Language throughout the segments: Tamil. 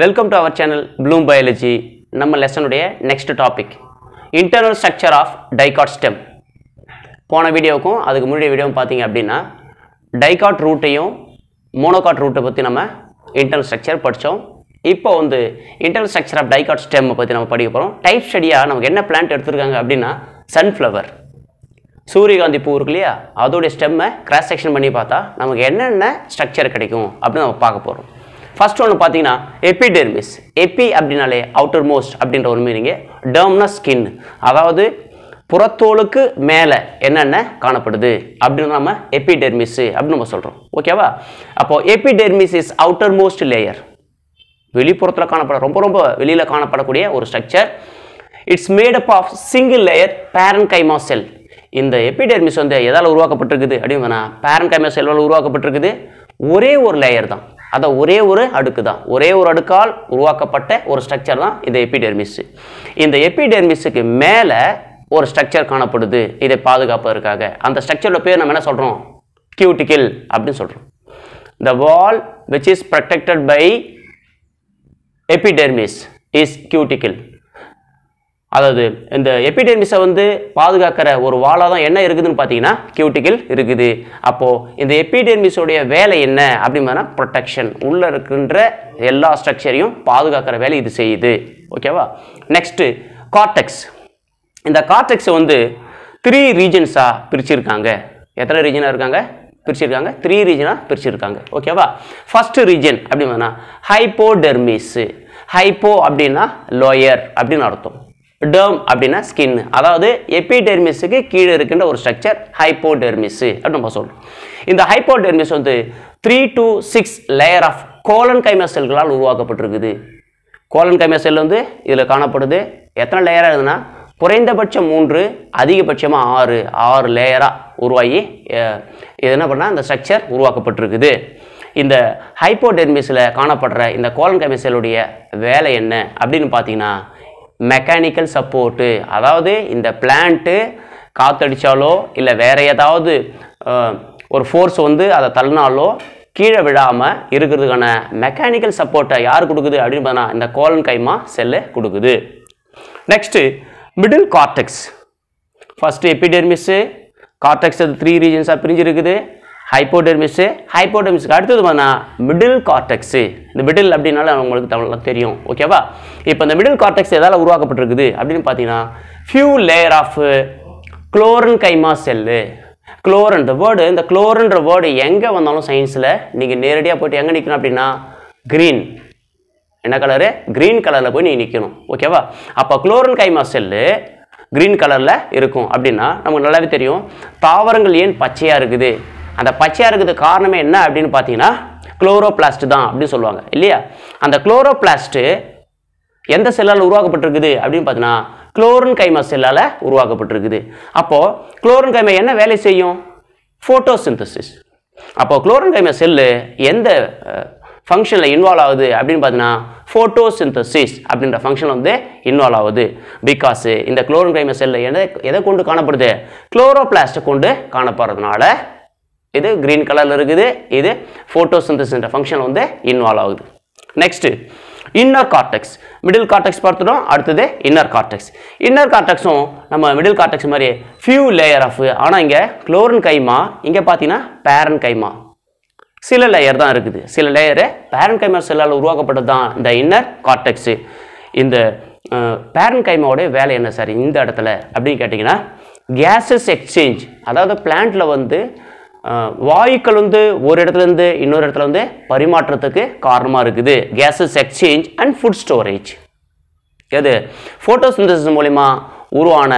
welcome to our channel Bloom Biology நம்ம லெசனுடைய next topic internal structure of dicot stem போன வீடியோவுக்கும் அதுக்கு முன்னாடி வீடியோவும் பார்த்தீங்க அப்படின்னா டைகாட் ரூட்டையும் மோனோகாட் ரூட்டை பற்றி நம்ம இன்டர்னல் ஸ்ட்ரக்சர் படித்தோம் இப்போ வந்து இன்டர்னல் ஸ்ட்ரக்சர் ஆஃப் டைகாட் ஸ்டெம்மை பற்றி நம்ம படிக்க போகிறோம் டைப் ஸ்டடியாக நமக்கு என்ன பிளான்ட் எடுத்திருக்காங்க அப்படின்னா சன்ஃப்ளவர் சூரியகாந்தி பூ இருக்கு இல்லையா அதோடைய ஸ்டெம்மை கிராஸ் செக்ஷன் பண்ணி பார்த்தா நமக்கு என்னென்ன ஸ்ட்ரக்சர் கிடைக்கும் அப்படின்னு நம்ம பார்க்க போகிறோம் ஃபஸ்ட் ஒன்று பார்த்தீங்கன்னா எப்பிடெர்மிஸ் எபி அப்படின்னாலே அவுட்டர் மோஸ்ட் அப்படின்ற ஒரு மீனிங்கு டேர்ம்னா ஸ்கின் அதாவது புறத்தோலுக்கு மேலே என்னென்ன காணப்படுது அப்படின்னு நம்ம எப்பிடெர்மிஸ் அப்படின்னு நம்ம சொல்கிறோம் ஓகேவா அப்போது epidermis is outer most layer வெளிப்புறத்தில் காணப்பட ரொம்ப ரொம்ப வெளியில் காணப்படக்கூடிய ஒரு structure it's made up of single layer parenchyma செல் இந்த எபிடெர்மிஸ் வந்து எதால் உருவாக்கப்பட்டிருக்குது அப்படின்னா பேரன் கைமா செல்வால் உருவாக்கப்பட்டிருக்குது ஒரே ஒரு லேயர் தான் அதை ஒரே ஒரு அடுக்கு தான் ஒரே ஒரு அடுக்கால் உருவாக்கப்பட்ட ஒரு ஸ்ட்ரக்சர் தான் இந்த எபிடெர்மிஸ் இந்த எப்பிடெர்மிஸுக்கு மேலே ஒரு ஸ்ட்ரக்சர் காணப்படுது இதை பாதுகாப்பதற்காக அந்த ஸ்ட்ரக்சரில் பேர் நம்ம என்ன சொல்கிறோம் கியூட்டிக்கில் அப்படின்னு சொல்கிறோம் the wall which is protected by epidermis is cuticle அதாவது இந்த எபிடெர்மிஸை வந்து பாதுகாக்கிற ஒரு வாழாக தான் என்ன இருக்குதுன்னு பார்த்தீங்கன்னா கியூட்டிக்கல் இருக்குது அப்போது இந்த எபிடெர்மிஸோடைய வேலை என்ன அப்படின்னா ப்ரொடெக்ஷன் உள்ளே இருக்கின்ற எல்லா ஸ்ட்ரக்சரையும் பாதுகாக்கிற வேலை இது செய்யுது ஓகேவா நெக்ஸ்ட்டு கார்டெக்ஸ் இந்த கார்டெக்ஸை வந்து த்ரீ ரீஜன்ஸாக பிரிச்சுருக்காங்க எத்தனை ரீஜனாக இருக்காங்க பிரிச்சிருக்காங்க த்ரீ ரீஜனாக பிரிச்சிருக்காங்க ஓகேவா ஃபஸ்ட்டு ரீஜன் அப்படின்னா ஹைப்போடெர்மிஸு ஹைப்போ அப்படின்னா லோயர் அப்படின்னு அர்த்தம் டேர்ம் அப்படின்னா ஸ்கின் அதாவது எபிடெர்மிஸுக்கு கீழே இருக்கின்ற ஒரு ஸ்ட்ரக்சர் ஹைப்போடெர்மிஸு அப்படின்னு நம்ம சொல்கிறோம் இந்த ஹைப்போடெர்மிஸ் வந்து three to six layer of collenchyma செல்களால் உருவாக்கப்பட்டிருக்குது கோலன் கைமா செல் வந்து இதில் காணப்படுது எத்தனை லேயராக இருக்குதுன்னா குறைந்தபட்சம் மூன்று அதிகபட்சமாக ஆறு ஆறு லேயராக உருவாகி இது என்ன பண்ணால் இந்த ஸ்ட்ரக்சர் உருவாக்கப்பட்டிருக்குது இந்த ஹைப்போடெர்மிஸில் காணப்படுற இந்த கோலன் கைமா செல்லுடைய வேலை என்ன அப்படின்னு பார்த்தீங்கன்னா மெக்கானிக்கல் சப்போர்ட்டு அதாவது இந்த பிளான்ட்டு காற்றடித்தாலோ இல்லை வேறு ஏதாவது ஒரு ஃபோர்ஸ் வந்து அதை தள்ளினாலோ கீழே விழாமல் இருக்கிறதுக்கான மெக்கானிக்கல் சப்போர்ட்டை யார் கொடுக்குது அப்படின்னு பார்த்தா இந்த கோலன் கைமா செல்லு கொடுக்குது next middle cortex first epidermis cortex அது த்ரீ ரீஜன்ஸாக இருக்குது ஹைப்போடெர்மிஸு ஹைப்போடெர்மிஸுக்கு அடுத்தது பார்த்தா மிடில் கார்டெக்ஸு இந்த மிடில் அப்படின்னால உங்களுக்கு தமிழ்லாம் தெரியும் ஓகேவா இப்போ இந்த மிடில் கார்டெக்ஸ் எதால் உருவாக்கப்பட்டிருக்குது அப்படின்னு பார்த்தீங்கன்னா few layer of chlorenchyma cell குளோரன்ற வேர்டு இந்த குளோரன்ற வேர்டு எங்கே வந்தாலும் சயின்ஸில் நீங்கள் நேரடியாக போயிட்டு எங்கே நிற்கணும் அப்படின்னா க்ரீன் என்ன கலரு க்ரீன் கலரில் போய் நீங்கள் நிற்கணும் ஓகேவா அப்போ குளோரன் கைமா செல்லு க்ரீன் கலரில் இருக்கும் அப்படின்னா நமக்கு நல்லாவே தெரியும் தாவரங்கள் ஏன் பச்சையாக இருக்குது அந்த பச்சையாக இருக்கிறது காரணமே என்ன அப்படின்னு பார்த்தீங்கன்னா குளோரோபிளாஸ்ட் தான் அப்படின்னு சொல்லுவாங்க இல்லையா அந்த குளோரோபிளாஸ்ட்டு எந்த செல்லால் உருவாக்கப்பட்டிருக்குது அப்படின்னு பார்த்தீங்கன்னா குளோரின் கைமா செல்லால் உருவாக்கப்பட்டிருக்குது அப்போது குளோரின் கைமா என்ன வேலை செய்யும் ஃபோட்டோ சிந்தசிஸ் அப்போது குளோரின் கைமா செல்லு எந்த ஃபங்க்ஷனில் இன்வால்வ் ஆகுது அப்படின்னு பார்த்தீங்கன்னா ஃபோட்டோ சிந்தசிஸ் அப்படின்ற ஃபங்க்ஷன் வந்து இன்வால்வ் ஆகுது பிகாஸ் இந்த குளோரின் கைமா செல்லு எதை எதை கொண்டு காணப்படுது குளோரோபிளாஸ்ட்டை கொண்டு காணப்படுறதுனால இது க்ரீன் கலரில் இருக்குது இது ஃபோட்டோசிந்தசின்ற ஃபங்க்ஷன் வந்து இன்வால்வ் ஆகுது next inner cortex middle cortex பார்த்துட்டோம் அடுத்தது இன்னர் கார்டெக்ஸ் இன்னர் கார்டெக்ஸும் நம்ம மிடில் கார்டெக்ஸ் மாதிரி ஃபியூ லேயர் ஆஃப் ஆனால் இங்கே குளோரன் கைமா இங்கே பார்த்தீங்கன்னா பேரன் கைமா சில லேயர் தான் இருக்குது சில லேயரு பேரன் கைமா செல்லால் உருவாக்கப்பட்டது தான் இந்த இன்னர் கார்டெக்ஸு இந்த பேரன் கைமாவோடைய வேலை என்ன சார் இந்த இடத்துல அப்படின்னு கேட்டிங்கன்னா கேஸஸ் எக்ஸ்சேஞ்ச் அதாவது பிளான்ட்டில் வந்து வாயுக்கள் வந்து ஒரு இடத்துலேருந்து இன்னொரு இடத்துல வந்து பரிமாற்றத்துக்கு காரணமாக இருக்குது gases exchange and food storage எது ஃபோட்டோசிந்தசிஸ் மூலிமா உருவான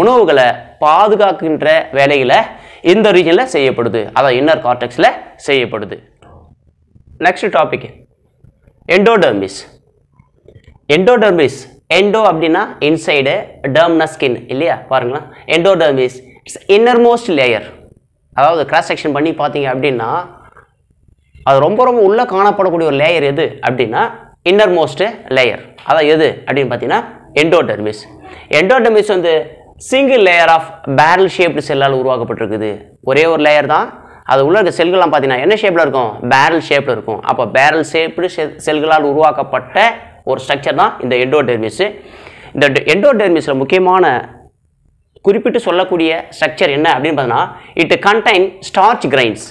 உணவுகளை பாதுகாக்கின்ற வேலையில் இந்த ரீஜனில் செய்யப்படுது அதான் இன்னர் கார்டெக்ஸில் செய்யப்படுது next topic endodermis endodermis endo அப்படின்னா இன்சைடு டர்ம்னா ஸ்கின் இல்லையா பாருங்களா endodermis it's inner most layer அதாவது கிராஸ் செக்ஷன் பண்ணி பார்த்தீங்க அப்படின்னா அது ரொம்ப ரொம்ப உள்ளே காணப்படக்கூடிய ஒரு லேயர் எது அப்படின்னா இன்னர் மோஸ்ட்டு லேயர் அதான் எது அப்படின்னு பார்த்தீங்கன்னா எண்டோடெர்மிஸ் எண்டோடெர்மிஸ் வந்து single layer of barrel shaped செல்லால் உருவாக்கப்பட்டிருக்குது ஒரே ஒரு லேயர் தான் அது உள்ள இருக்க செல்கள்லாம் பார்த்தீங்கன்னா என்ன ஷேப்பில் இருக்கும் பேரல் ஷேப்பில் இருக்கும் அப்போ பேரல் ஷேப்டு செல்களால் உருவாக்கப்பட்ட ஒரு ஸ்ட்ரக்சர் தான் இந்த எண்டோடெர்மிஸு இந்த எண்டோடெர்மிஸில் முக்கியமான குறிப்பிட்டு சொல்லக்கூடிய ஸ்ட்ரக்சர் என்ன அப்படின்னு பார்த்தோன்னா இட் கண்டைன் ஸ்டார்ச் கிரைன்ஸ்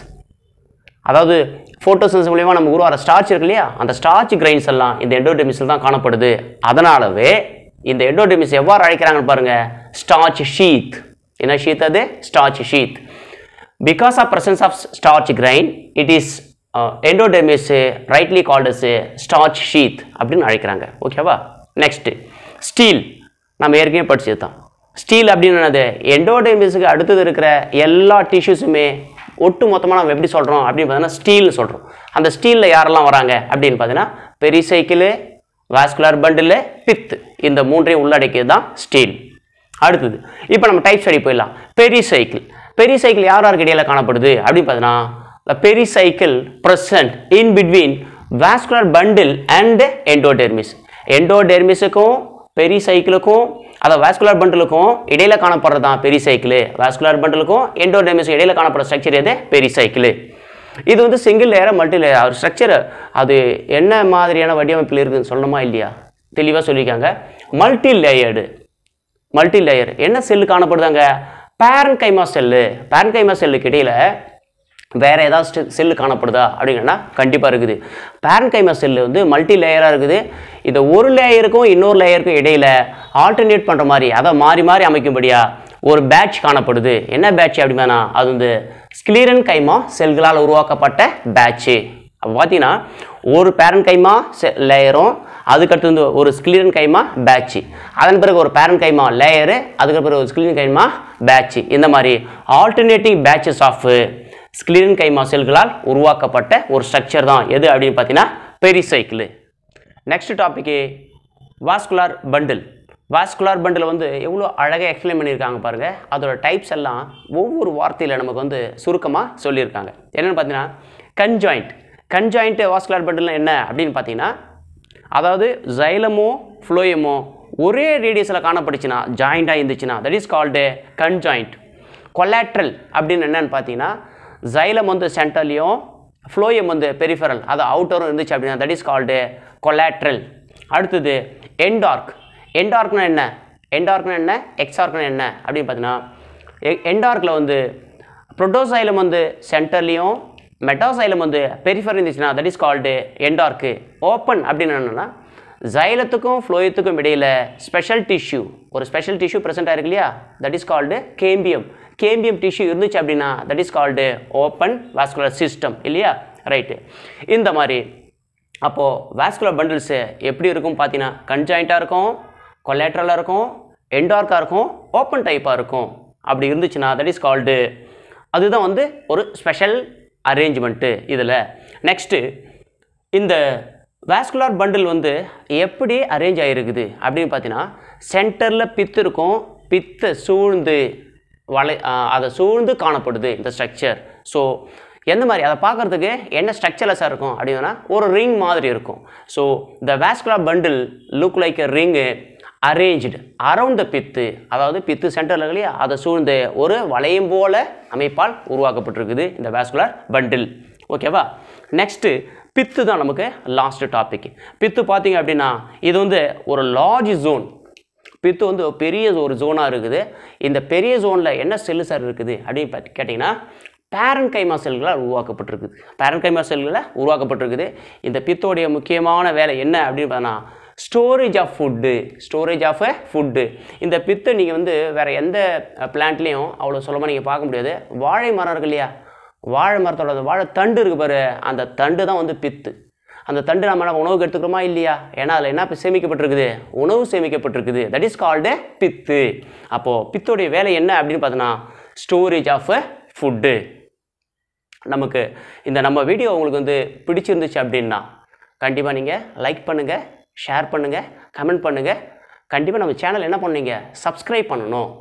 அதாவது ஃபோட்டோசன்ஸ் மூலிமா நம்ம உருவாகிற ஸ்டார்ச் இருக்கு இல்லையா அந்த ஸ்டார்ச் கிரைன்ஸ் எல்லாம் இந்த எண்டோடெமிஸில் தான் காணப்படுது அதனாலவே இந்த எண்டோடெமிஸ் எவ்வாறு அழைக்கிறாங்கன்னு பாருங்கள் ஸ்டார்ச் ஷீத் என்ன ஷீத் அது starch sheath because of presence of starch grain it is endodermis rightly called as starch sheath அப்படின்னு அழைக்கிறாங்க ஓகேவா நெக்ஸ்ட்டு ஸ்டீல் நம்ம ஏற்கனவே படிச்சது தான் ஸ்டீல் அப்படின்னு என்னது எண்டோடேம்பியஸுக்கு அடுத்தது இருக்கிற எல்லா டிஷ்யூஸுமே ஒட்டு மொத்தமாக நம்ம எப்படி சொல்கிறோம் அப்படின்னு பார்த்தீங்கன்னா ஸ்டீல்னு சொல்கிறோம் அந்த ஸ்டீலில் யாரெல்லாம் வராங்க அப்படின்னு பார்த்தீங்கன்னா பெரிசைக்கிளு வாஸ்குலர் பண்டில் பித்து இந்த மூன்றையும் உள்ளடக்கியது தான் ஸ்டீல் அடுத்தது இப்போ நம்ம டைப் ஸ்டடி போயிடலாம் பெரிசைக்கிள் பெரிசைக்கிள் யார் யாருக்கு இடையில காணப்படுது அப்படின்னு பார்த்தீங்கன்னா pericycle present in between vascular bundle and endodermis எண்டோடெர்மிஸுக்கும் பெரிசைக்கிளுக்கும் சைக்கிளுக்கும் அதாவது வேஸ்குலர் பண்டலுக்கும் இடையில காணப்படுறது தான் பெரிசைக்கிள் சைக்கிள் வேஸ்குலர் பண்டலுக்கும் டேமேஜ் இடையில காணப்படுற ஸ்ட்ரக்சர் எது பெரிசைக்கிள் இது வந்து சிங்கிள் லேயராக மல்டி லேயர் ஸ்ட்ரக்சர் அது என்ன மாதிரியான வடிவமைப்பில் இருக்குதுன்னு சொல்லணுமா இல்லையா தெளிவாக சொல்லியிருக்காங்க மல்டி லேயர்டு மல்டி லேயர் என்ன செல்லு காணப்படுதாங்க பேரன் கைமா செல்லு பேரன் கைமா செல்லுக்கு இடையில வேறு ஏதாவது செல்லு காணப்படுதா அப்படிங்கன்னா கண்டிப்பாக இருக்குது பேரன்கைமா செல்லு வந்து மல்டி லேயராக இருக்குது இந்த ஒரு லேயருக்கும் இன்னொரு லேயருக்கும் இடையில் ஆல்டர்னேட் பண்ணுற மாதிரி அதை மாறி மாறி அமைக்கும்படியா ஒரு பேட்ச் காணப்படுது என்ன பேட்ச் அப்படின்னா அது வந்து ஸ்கிலீரன் கைமா செல்களால் உருவாக்கப்பட்ட பேட்ச்சு அப்போ பார்த்தீங்கன்னா ஒரு பேரன் கைமா லேயரும் அதுக்கடுத்து வந்து ஒரு ஸ்கிலீரன் கைமா பேட்ச்சு அதன் பிறகு ஒரு பேரன் கைமா லேயரு அதுக்கப்புறம் ஒரு ஸ்கிலீரன் கைமா பேட்ச்சு இந்த மாதிரி alternative patches of sclerenchyma செல்களால் உருவாக்கப்பட்ட ஒரு ஸ்ட்ரக்சர் தான் எது அப்படின்னு பார்த்தீங்கன்னா பெரிசைக்கிள் நெக்ஸ்ட் டாப்பிக்கு வாஸ்குலார் பண்டில் வாஸ்குலார் பண்டில் வந்து எவ்வளோ அழகாக எக்ஸ்பிளைன் பண்ணியிருக்காங்க பாருங்கள் அதோடய டைப்ஸ் எல்லாம் ஒவ்வொரு வார்த்தையில் நமக்கு வந்து சுருக்கமாக சொல்லியிருக்காங்க என்னென்னு பார்த்தீங்கன்னா கன்ஜாயிண்ட் கன்ஜாயிண்ட்டு வாஸ்குலார் பண்டில் என்ன அப்படின்னு பார்த்தீங்கன்னா அதாவது ஜைலமோ ஃப்ளோயமோ ஒரே ரேடியஸில் காணப்படுச்சுன்னா ஜாயிண்டாக இருந்துச்சுன்னா that is called conjoint collateral அப்படின்னு என்னென்னு பார்த்தீங்கன்னா ஜைலம் வந்து சென்ட்ரல்லையும் ஃப்ளோயம் வந்து பெரிஃபரல் அது அவுட்டரும் இருந்துச்சு அப்படின்னா தட் இஸ் கால்டு கொலாட்ரல் அடுத்தது என்டார்க் என்டார்க்னா என்ன என்டார்க்னா என்ன எக்ஸார்க்னா என்ன அப்படின்னு பார்த்தீங்கன்னா என்டார்க்கில் வந்து ப்ரொட்டோசைலம் வந்து சென்டர்லேயும் மெட்டாசைலம் வந்து பெரிஃபர் இருந்துச்சுன்னா that is called endarch open அப்படின்னு என்னென்னா ஜைலத்துக்கும் ஃப்ளோயத்துக்கும் இடையில் ஸ்பெஷல் டிஷ்யூ ஒரு ஸ்பெஷல் டிஷ்யூ ப்ரெசென்ட் ஆயிருக்கு இல்லையா that is called cambium cambium tissue இருந்துச்சு அப்படின்னா that is called open vascular system இல்லையா ரைட்டு இந்த மாதிரி அப்போது வாஸ்குலர் பண்டில்ஸு எப்படி இருக்கும் பார்த்தீங்கன்னா கன்ஜாயிண்ட்டாக இருக்கும் கொலேட்ரலாக இருக்கும் என்டார்க்காக இருக்கும் ஓப்பன் டைப்பாக இருக்கும் அப்படி இருந்துச்சுன்னா தட் இஸ் கால்டு அதுதான் வந்து ஒரு ஸ்பெஷல் அரேஞ்ச்மெண்ட்டு இதில் நெக்ஸ்ட்டு இந்த வேஸ்குலார் பண்டில் வந்து எப்படி அரேஞ்ச் ஆகிருக்குது அப்படின்னு பார்த்தீங்கன்னா சென்டரில் பித்து இருக்கும் பித்தை சூழ்ந்து வளை அதை சூழ்ந்து காணப்படுது இந்த ஸ்ட்ரக்சர் ஸோ எந்த மாதிரி அதை பார்க்குறதுக்கு என்ன ஸ்ட்ரக்சர்லெஸ்ஸாக இருக்கும் அப்படின்னா ஒரு ரிங் மாதிரி இருக்கும் so the vascular bundle look like a ring arrange around the pith அதாவது பித்து சென்டரில் இல்லையா அதை சூழ்ந்த ஒரு வளையம் போல அமைப்பால் உருவாக்கப்பட்டிருக்குது இந்த வேஸ்குலர் பண்டில் ஓகேவா நெக்ஸ்ட்டு பித்து தான் நமக்கு லாஸ்ட் டாபிக் பித்து பார்த்தீங்க அப்படின்னா இது வந்து ஒரு லார்ஜ் ஜோன் பித்து வந்து பெரிய ஒரு ஜோனாக இருக்குது இந்த பெரிய ஜோனில் என்ன செல்லு சார் இருக்குது அப்படின்னு கேட்டிங்கன்னா பேரன் கைமா செல்களால் உருவாக்கப்பட்டிருக்குது பேரன் கைமா செல்களால் உருவாக்கப்பட்டிருக்குது இந்த பித்தோடைய முக்கியமான வேலை என்ன அப்படின்னு பார்த்தோன்னா storage of food storage of food இந்த பித்தை நீங்கள் வந்து வேறு எந்த பிளான்ட்லேயும் அவ்வளோ சுலமாக நீங்கள் பார்க்க முடியாது வாழை மரம் இருக்கு இல்லையா வாழை மரத்தோட வாழை தண்டு இருக்குது பாரு அந்த தண்டு தான் வந்து பித்து அந்த தண்டு நம்ம என்ன உணவுக்கு எடுத்துக்கிறோமா இல்லையா ஏன்னா அதில் என்ன சேமிக்கப்பட்டிருக்குது உணவு சேமிக்கப்பட்டிருக்குது தட் இஸ் கால்டு பித்து அப்போது பித்தோடைய வேலை என்ன அப்படின்னு பார்த்தோன்னா ஸ்டோரேஜ் ஆஃப் ஃபுட்டு நமக்கு இந்த நம்ம வீடியோ உங்களுக்கு வந்து பிடிச்சிருந்துச்சு அப்படின்னா கண்டிப்பாக நீங்கள் லைக் பண்ணுங்கள் ஷேர் பண்ணுங்கள் கமெண்ட் பண்ணுங்கள் கண்டிப்பாக நம்ம சேனல் என்ன பண்ணுங்க சப்ஸ்கிரைப் பண்ணணும்